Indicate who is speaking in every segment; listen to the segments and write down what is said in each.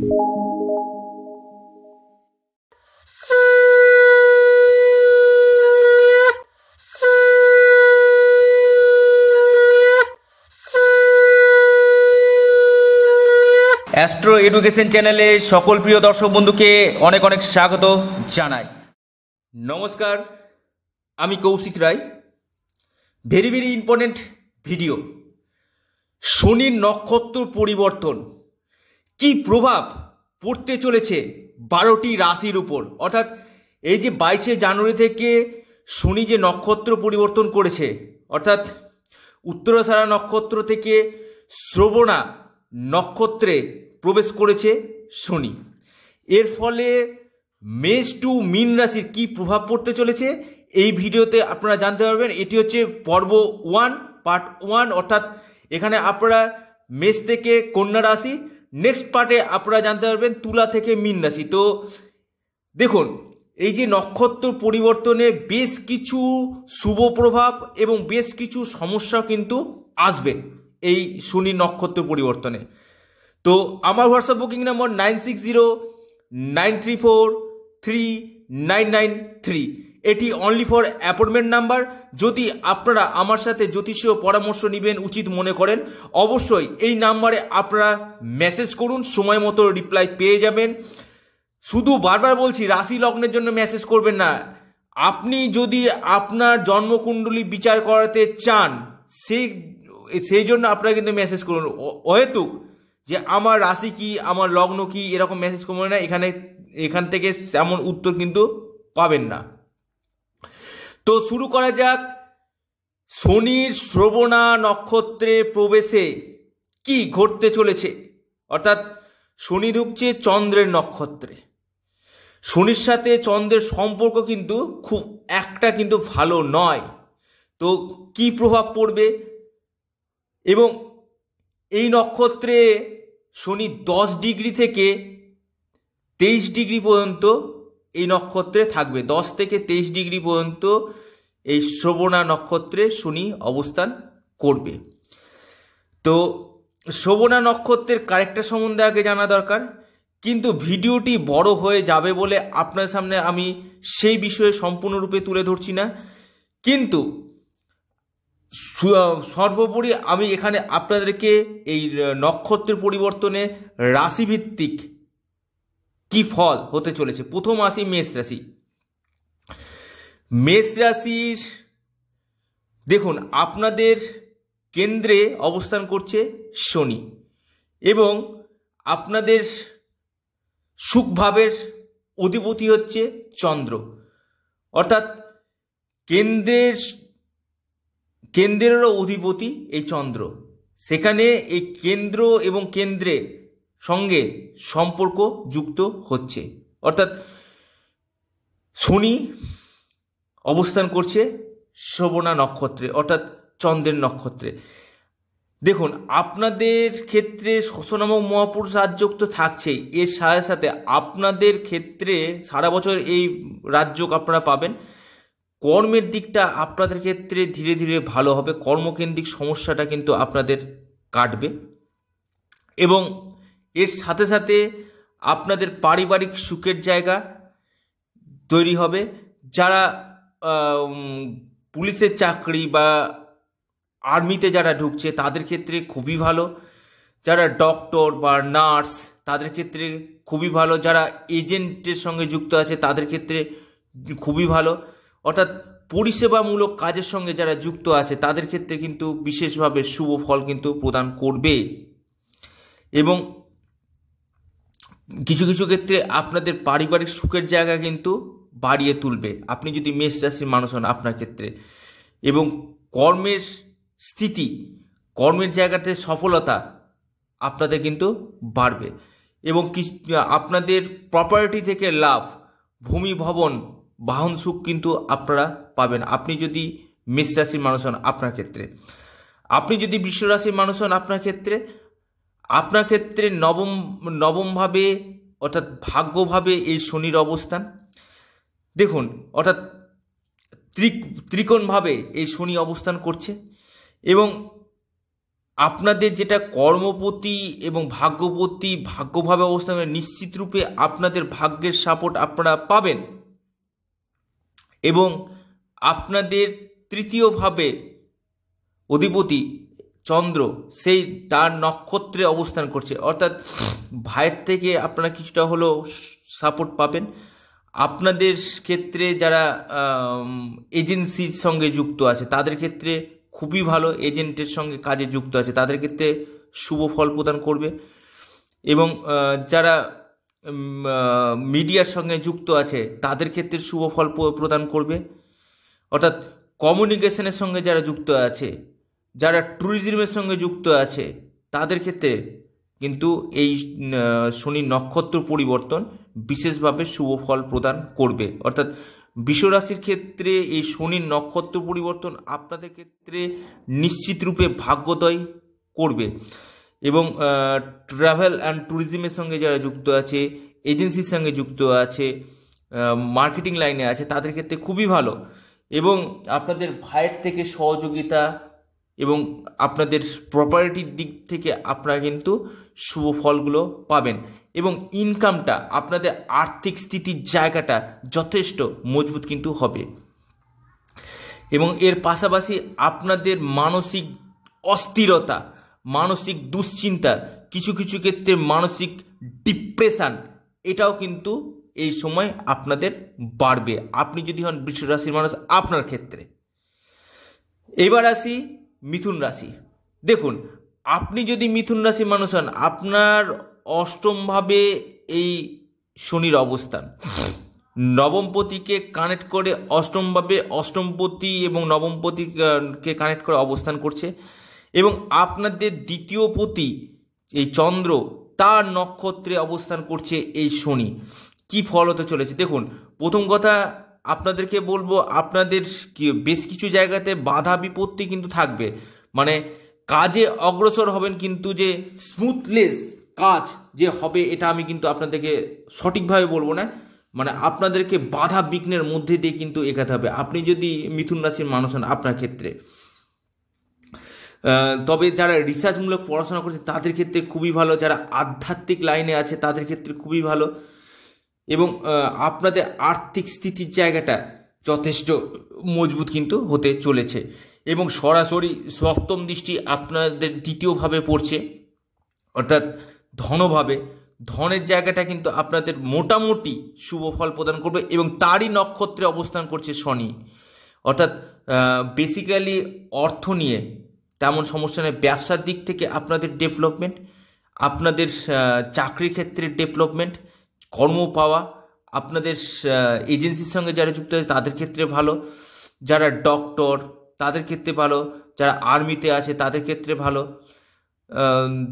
Speaker 1: astro education চ্যানেলে সকল প্রিয় দর্শক বন্ধুকে অনেক অনেক স্বাগত জানাই নমস্কার আমি Koushik Roy very very important video শনির নক্ষত্র পরিবর্তন কি প্রভাব পড়তে চলেছে বারোটি রাশির উপর অর্থাৎ এই যে বাইশে জানুয়ারি থেকে শনি যে নক্ষত্র পরিবর্তন করেছে অর্থাৎ উত্তরাসারা নক্ষত্র থেকে শ্রবণা নক্ষত্রে প্রবেশ করেছে শনি এর ফলে মেষ টু মিন রাশির কী প্রভাব পড়তে চলেছে এই ভিডিওতে আপনারা জানতে পারবেন এটি হচ্ছে পর্ব ওয়ান পার্ট ওয়ান অর্থাৎ এখানে আপনারা মেষ থেকে কন্যা রাশি নেক্সট পার্টে আপনারা জানতে পারবেন তুলা থেকে মিন রাশি তো দেখুন এই যে নক্ষত্র পরিবর্তনে বেশ কিছু শুভ প্রভাব এবং বেশ কিছু সমস্যা কিন্তু আসবে এই শনি নক্ষত্র পরিবর্তনে তো আমার WhatsApp booking number nine six zero nine three four three nine nine three এটি অনলি ফর অ্যাপয়েন্টমেন্ট নাম্বার যদি আপনারা আমার সাথে জ্যোতিষীয় পরামর্শ নেবেন উচিত মনে করেন অবশ্যই এই নাম্বারে আপনারা মেসেজ করুন সময় মতো রিপ্লাই পেয়ে যাবেন শুধু বারবার বলছি রাশি লগ্নের জন্য মেসেজ করবেন না আপনি যদি আপনার জন্মকুণ্ডলী বিচার করাতে চান সেই সেই জন্য আপনারা কিন্তু মেসেজ করুন অহেতুক যে আমার রাশি কি আমার লগ্ন কি এরকম মেসেজ করবেন না এখানে এখান থেকে তেমন উত্তর কিন্তু পাবেন না তো শুরু করা যাক শনির শ্রবণা নক্ষত্রে প্রবেশে কি ঘটতে চলেছে অর্থাৎ শনি ঢুকছে চন্দ্রের নক্ষত্রে শনির সাথে চন্দ্রের সম্পর্ক কিন্তু খুব একটা কিন্তু ভালো নয় তো কি প্রভাব পড়বে এবং এই নক্ষত্রে শনি দশ ডিগ্রি থেকে তেইশ ডিগ্রি পর্যন্ত এই নক্ষত্রে থাকবে দশ থেকে তেইশ ডিগ্রি পর্যন্ত এই শ্রবণা নক্ষত্রে শনি অবস্থান করবে তো শ্রবণা নক্ষত্রের কারেক্টার সম্বন্ধে আগে জানা দরকার কিন্তু ভিডিওটি বড় হয়ে যাবে বলে আপনার সামনে আমি সেই বিষয়ে সম্পূর্ণরূপে তুলে ধরছি না কিন্তু সর্বোপরি আমি এখানে আপনাদেরকে এই নক্ষত্রের পরিবর্তনে রাশিভিত্তিক কি ফল হতে চলেছে প্রথম আসি মেষ রাশি মেষ রাশির দেখুন আপনাদের কেন্দ্রে অবস্থান করছে শনি এবং আপনাদের সুখভাবের অধিপতি হচ্ছে চন্দ্র অর্থাৎ কেন্দ্রের কেন্দ্রেরও অধিপতি এই চন্দ্র সেখানে এই কেন্দ্র এবং কেন্দ্রে সঙ্গে সম্পর্ক যুক্ত হচ্ছে অর্থাৎ শনি অবস্থান করছে শ্রবণা নক্ষত্রে অর্থাৎ চন্দ্রের নক্ষত্রে দেখুন আপনাদের ক্ষেত্রে শশনামক মহাপুরুষ রাজযোগ তো থাকছেই এর সাথে সাথে আপনাদের ক্ষেত্রে সারা বছর এই রাজযোগ আপনারা পাবেন কর্মের দিকটা আপনাদের ক্ষেত্রে ধীরে ধীরে ভালো হবে কর্মকেন্দ্রিক সমস্যাটা কিন্তু আপনাদের কাটবে এবং এর সাথে সাথে আপনাদের পারিবারিক সুখের জায়গা তৈরি হবে যারা পুলিশের চাকরি বা আর্মিতে যারা ঢুকছে তাদের ক্ষেত্রে খুবই ভালো যারা ডক্টর বা নার্স তাদের ক্ষেত্রে খুবই ভালো যারা এজেন্টের সঙ্গে যুক্ত আছে তাদের ক্ষেত্রে খুবই ভালো অর্থাৎ পরিষেবামূলক কাজের সঙ্গে যারা যুক্ত আছে তাদের ক্ষেত্রে কিন্তু বিশেষভাবে শুভ ফল কিন্তু প্রদান করবে এবং কিছু কিছু ক্ষেত্রে আপনাদের পারিবারিক সুখের জায়গা কিন্তু বাড়িয়ে তুলবে আপনি যদি মেষ রাশির মানুষ হন আপনার ক্ষেত্রে এবং কর্মের স্থিতি কর্মের জায়গাতে সফলতা আপনাদের কিন্তু বাড়বে এবং আপনাদের প্রপার্টি থেকে লাভ ভূমি ভবন বাহন সুখ কিন্তু আপনারা পাবেন আপনি যদি মেষ রাশির মানুষ হন আপনার ক্ষেত্রে আপনি যদি বিশ্ব রাশির মানুষ হন আপনার ক্ষেত্রে আপনার ক্ষেত্রে নবম নবমভাবে অর্থাৎ ভাগ্যভাবে এই শনির অবস্থান দেখুন অর্থাৎ ত্রিক ত্রিকোণভাবে এই শনি অবস্থান করছে এবং আপনাদের যেটা কর্মপতি এবং ভাগ্যপতি ভাগ্যভাবে অবস্থান নিশ্চিত রূপে আপনাদের ভাগ্যের সাপোর্ট আপনারা পাবেন এবং আপনাদের তৃতীয়ভাবে অধিপতি চন্দ্র সেই তার নক্ষত্রে অবস্থান করছে অর্থাৎ ভাইয়ের থেকে আপনারা কিছুটা হলেও সাপোর্ট পাবেন আপনাদের ক্ষেত্রে যারা এজেন্সির সঙ্গে যুক্ত আছে তাদের ক্ষেত্রে খুবই ভালো এজেন্টের সঙ্গে কাজে যুক্ত আছে তাদের ক্ষেত্রে শুভ ফল প্রদান করবে এবং যারা মিডিয়ার সঙ্গে যুক্ত আছে তাদের ক্ষেত্রে শুভ ফল প্রদান করবে অর্থাৎ কমিউনিকেশনের সঙ্গে যারা যুক্ত আছে যারা ট্যুরিজমের সঙ্গে যুক্ত আছে তাদের ক্ষেত্রে কিন্তু এই শনি নক্ষত্র পরিবর্তন বিশেষভাবে শুভ ফল প্রদান করবে অর্থাৎ বিশ্বরাশির ক্ষেত্রে এই শনির নক্ষত্র পরিবর্তন আপনাদের ক্ষেত্রে নিশ্চিত রূপে ভাগ্যোদয় করবে এবং ট্রাভেল অ্যান্ড ট্যুরিজমের সঙ্গে যারা যুক্ত আছে এজেন্সির সঙ্গে যুক্ত আছে মার্কেটিং লাইনে আছে তাদের ক্ষেত্রে খুবই ভালো এবং আপনাদের ভাইয়ের থেকে সহযোগিতা এবং আপনাদের প্রপার্টির দিক থেকে আপনারা কিন্তু শুভ ফলগুলো পাবেন এবং ইনকামটা আপনাদের আর্থিক স্থিতির জায়গাটা যথেষ্ট মজবুত কিন্তু হবে এবং এর পাশাপাশি আপনাদের মানসিক অস্থিরতা মানসিক দুশ্চিন্তা কিছু কিছু ক্ষেত্রে মানসিক ডিপ্রেশান এটাও কিন্তু এই সময় আপনাদের বাড়বে আপনি যদি হন বৃষ্টি রাশির মানুষ আপনার ক্ষেত্রে এবার আসি মিথুন রাশি দেখুন আপনি যদি মিথুন রাশি মানুষ হন আপনার অষ্টমভাবে এই শনির অবস্থান নবমপতিকে কানেক্ট করে অষ্টমভাবে অষ্টমপতি এবং নবমপতিকে কানেক্ট করে অবস্থান করছে এবং আপনাদের দ্বিতীয় পতি এই চন্দ্র তার নক্ষত্রে অবস্থান করছে এই শনি কি ফল হতে চলেছে দেখুন প্রথম কথা আপনাদেরকে বলবো আপনাদের বেশ কিছু জায়গাতে বাধা বিপত্তি কিন্তু থাকবে মানে কাজে অগ্রসর হবেন কিন্তু যে স্মুথলেস কাজ যে হবে এটা আমি কিন্তু আপনাদেরকে সঠিকভাবে বলবো না মানে আপনাদেরকে বাধা বিঘ্নের মধ্যে দিয়ে কিন্তু এগাতে হবে আপনি যদি মিথুন রাশির মানুষ হন আপনার ক্ষেত্রে তবে যারা রিসার্চমূলক পড়াশোনা করছে তাদের ক্ষেত্রে খুবই ভালো যারা আধ্যাত্মিক লাইনে আছে তাদের ক্ষেত্রে খুবই ভালো এবং আপনাদের আর্থিক স্থিতির জায়গাটা যথেষ্ট মজবুত কিন্তু হতে চলেছে এবং সরাসরি সপ্তম দৃষ্টি আপনাদের দ্বিতীয়ভাবে পড়ছে অর্থাৎ ধনভাবে ধনের জায়গাটা কিন্তু আপনাদের মোটামুটি শুভ ফল প্রদান করবে এবং তারই নক্ষত্রে অবস্থান করছে শনি অর্থাৎ বেসিক্যালি অর্থ নিয়ে তেমন সমস্যা নেই ব্যবসার দিক থেকে আপনাদের ডেভেলপমেন্ট আপনাদের চাকরির ক্ষেত্রে ডেভেলপমেন্ট কর্ম পাওয়া আপনাদের এজেন্সির সঙ্গে যারা যুক্ত আছে তাদের ক্ষেত্রে ভালো যারা ডক্টর তাদের ক্ষেত্রে ভালো যারা আর্মিতে আছে তাদের ক্ষেত্রে ভালো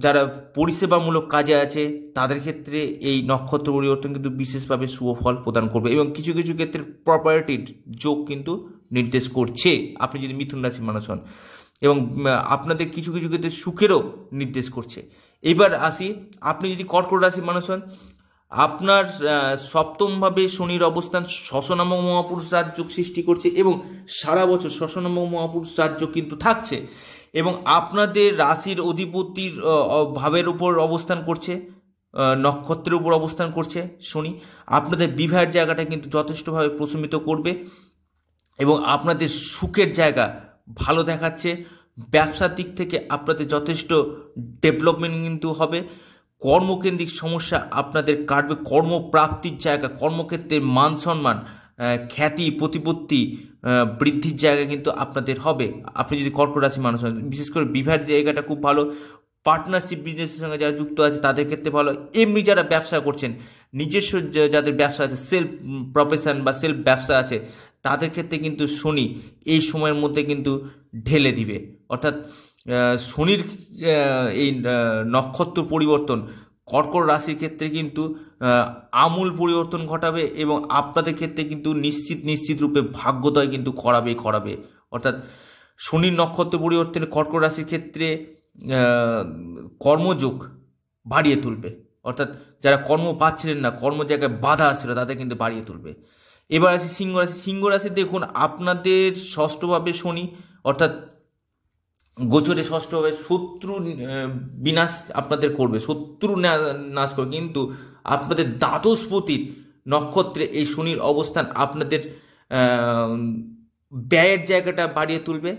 Speaker 1: যারা পরিষেবামূলক কাজে আছে তাদের ক্ষেত্রে এই নক্ষত্র পরিবর্তন কিন্তু বিশেষভাবে ফল প্রদান করবে এবং কিছু কিছু ক্ষেত্রে প্রপার্টির যোগ কিন্তু নির্দেশ করছে আপনি যদি মিথুন রাশির মানুষ হন এবং আপনাদের কিছু কিছু ক্ষেত্রে সুখেরও নির্দেশ করছে এবার আসি আপনি যদি কর্কট রাশির মানুষ হন আপনার সপ্তমভাবে শনির অবস্থান শশনাম মহাপুরুষ রাজ্য সৃষ্টি করছে এবং সারা বছর শশনাম মহাপুরুষ রাজ্য কিন্তু থাকছে এবং আপনাদের রাশির অধিপতির ভাবের উপর অবস্থান করছে নক্ষত্রের উপর অবস্থান করছে শনি আপনাদের বিবাহের জায়গাটা কিন্তু যথেষ্টভাবে প্রশমিত করবে এবং আপনাদের সুখের জায়গা ভালো দেখাচ্ছে ব্যবসার দিক থেকে আপনাদের যথেষ্ট ডেভেলপমেন্ট কিন্তু হবে কর্মকেন্দ্রিক সমস্যা আপনাদের কাটবে কর্মপ্রাপ্তির জায়গা কর্মক্ষেত্রে মান সম্মান খ্যাতি প্রতিপত্তি বৃদ্ধির জায়গা কিন্তু আপনাদের হবে আপনি যদি কর্কট রাশি মানুষ হন বিশেষ করে বিভার জায়গাটা খুব ভালো পার্টনারশিপ বিজনেসের সঙ্গে যারা যুক্ত আছে তাদের ক্ষেত্রে ভালো এমনি যারা ব্যবসা করছেন নিজস্ব যাদের ব্যবসা আছে সেলফ প্রফেশন বা সেলফ ব্যবসা আছে তাদের ক্ষেত্রে কিন্তু শনি এই সময়ের মধ্যে কিন্তু ঢেলে দিবে অর্থাৎ শনির এই নক্ষত্র পরিবর্তন কর্কট রাশির ক্ষেত্রে কিন্তু আমূল পরিবর্তন ঘটাবে এবং আপনাদের ক্ষেত্রে কিন্তু নিশ্চিত নিশ্চিত রূপে ভাগ্যদয় কিন্তু করাবে করাবে অর্থাৎ শনির নক্ষত্র পরিবর্তনে কর্কট রাশির ক্ষেত্রে কর্মযোগ বাড়িয়ে তুলবে অর্থাৎ যারা কর্ম পাচ্ছিলেন না কর্ম জায়গায় বাধা আসছিল তাদের কিন্তু বাড়িয়ে তুলবে এবার আসি সিংহ রাশি সিংহ রাশি দেখুন আপনাদের ষষ্ঠভাবে শনি অর্থাৎ গোচরে ষষ্ঠ হবে শত্রু বিনাশ আপনাদের করবে শত্রু নাশ করবে কিন্তু আপনাদের দ্বাদশপতির নক্ষত্রে এই শনির অবস্থান আপনাদের ব্যয়ের জায়গাটা বাড়িয়ে তুলবে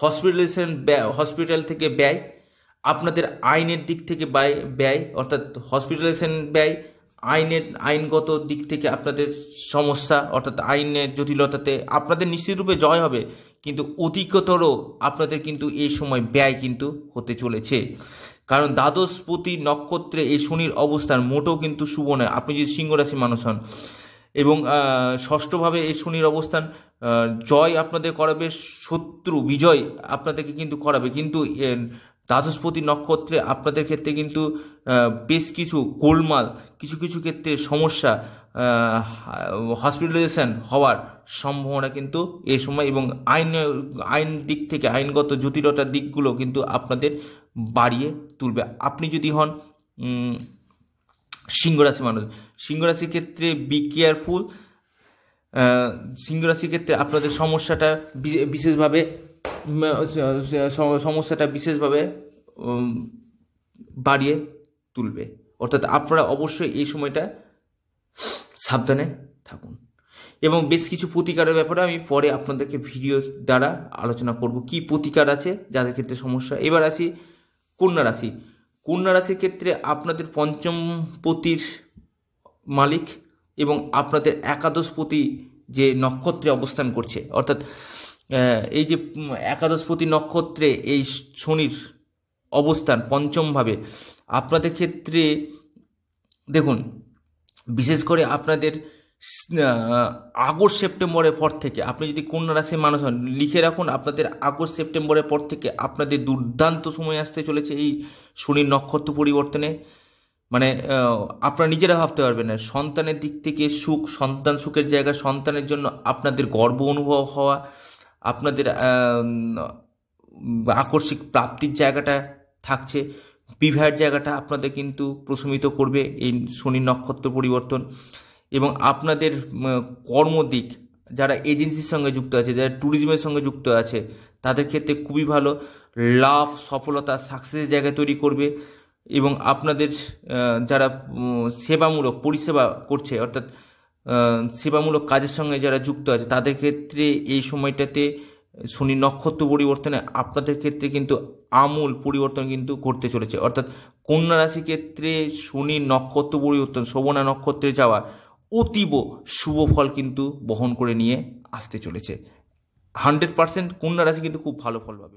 Speaker 1: হসপিটালাইজেশন ব্যয় হসপিটাল থেকে ব্যয় আপনাদের আইনের দিক থেকে ব্যয় ব্যয় অর্থাৎ হসপিটালাইজেশন ব্যয় আইনের আইনগত দিক থেকে আপনাদের সমস্যা অর্থাৎ আইনের জটিলতাতে আপনাদের নিশ্চিতরূপে জয় হবে কিন্তু অধিকতর আপনাদের কিন্তু এই সময় ব্যয় কিন্তু হতে চলেছে কারণ দ্বাদশপতি নক্ষত্রে এই শনির অবস্থান মোটেও কিন্তু শুভ নয় আপনি যদি সিংহ মানুষ হন এবং ষষ্ঠভাবে এই শনির অবস্থান জয় আপনাদের করাবে শত্রু বিজয় আপনাদেরকে কিন্তু করাবে কিন্তু দ্বাদশপতি নক্ষত্রে আপনাদের ক্ষেত্রে কিন্তু বেশ কিছু গোলমাল কিছু কিছু ক্ষেত্রে সমস্যা হসপিটালাইজেশন হওয়ার সম্ভাবনা কিন্তু এ সময় এবং আইন আইন দিক থেকে আইনগত জটিলতার দিকগুলো কিন্তু আপনাদের বাড়িয়ে তুলবে আপনি যদি হন সিংহরাশি মানুষ সিংহরাশির ক্ষেত্রে বি কেয়ারফুল সিংহরাশির ক্ষেত্রে আপনাদের সমস্যাটা বিশেষভাবে সমস্যাটা বিশেষভাবে বাড়িয়ে তুলবে অর্থাৎ আপনারা অবশ্যই এই সময়টা সাবধানে থাকুন এবং বেশ কিছু প্রতিকারের ব্যাপারে আমি পরে আপনাদেরকে ভিডিও দ্বারা আলোচনা করব কি প্রতিকার আছে যাদের ক্ষেত্রে সমস্যা এবার আসি কন্যা রাশি কন্যা রাশির ক্ষেত্রে আপনাদের পঞ্চম পতির মালিক এবং আপনাদের একাদশ পতি যে নক্ষত্রে অবস্থান করছে অর্থাৎ এই যে একাদশপতি নক্ষত্রে এই শনির অবস্থান পঞ্চমভাবে আপনাদের ক্ষেত্রে দেখুন বিশেষ করে আপনাদের আগস্ট সেপ্টেম্বরের পর থেকে আপনি যদি কন্যা রাশির মানুষ হন লিখে রাখুন আপনাদের আগস্ট সেপ্টেম্বরের পর থেকে আপনাদের দুর্দান্ত সময় আসতে চলেছে এই শনির নক্ষত্র পরিবর্তনে মানে আপনারা নিজেরা ভাবতে পারবেন না সন্তানের দিক থেকে সুখ সন্তান সুখের জায়গা সন্তানের জন্য আপনাদের গর্ব অনুভব হওয়া আপনাদের আকস্মিক প্রাপ্তির জায়গাটা থাকছে বিভার জায়গাটা আপনাদের কিন্তু প্রশমিত করবে এই শনি নক্ষত্র পরিবর্তন এবং আপনাদের কর্মদিক যারা এজেন্সির সঙ্গে যুক্ত আছে যারা ট্যুরিজমের সঙ্গে যুক্ত আছে তাদের ক্ষেত্রে খুবই ভালো লাভ সফলতা সাকসেসের জায়গা তৈরি করবে এবং আপনাদের যারা সেবামূলক পরিষেবা করছে অর্থাৎ সেবামূলক কাজের সঙ্গে যারা যুক্ত আছে তাদের ক্ষেত্রে এই সময়টাতে শনি নক্ষত্র পরিবর্তনে আপনাদের ক্ষেত্রে কিন্তু আমূল পরিবর্তন কিন্তু ঘটতে চলেছে অর্থাৎ কন্যা রাশি ক্ষেত্রে শনি নক্ষত্র পরিবর্তন শোভনা নক্ষত্রে যাওয়া অতীব শুভ ফল কিন্তু বহন করে নিয়ে আসতে চলেছে হান্ড্রেড পার্সেন্ট কন্যা রাশি কিন্তু খুব ভালো ফল পাবে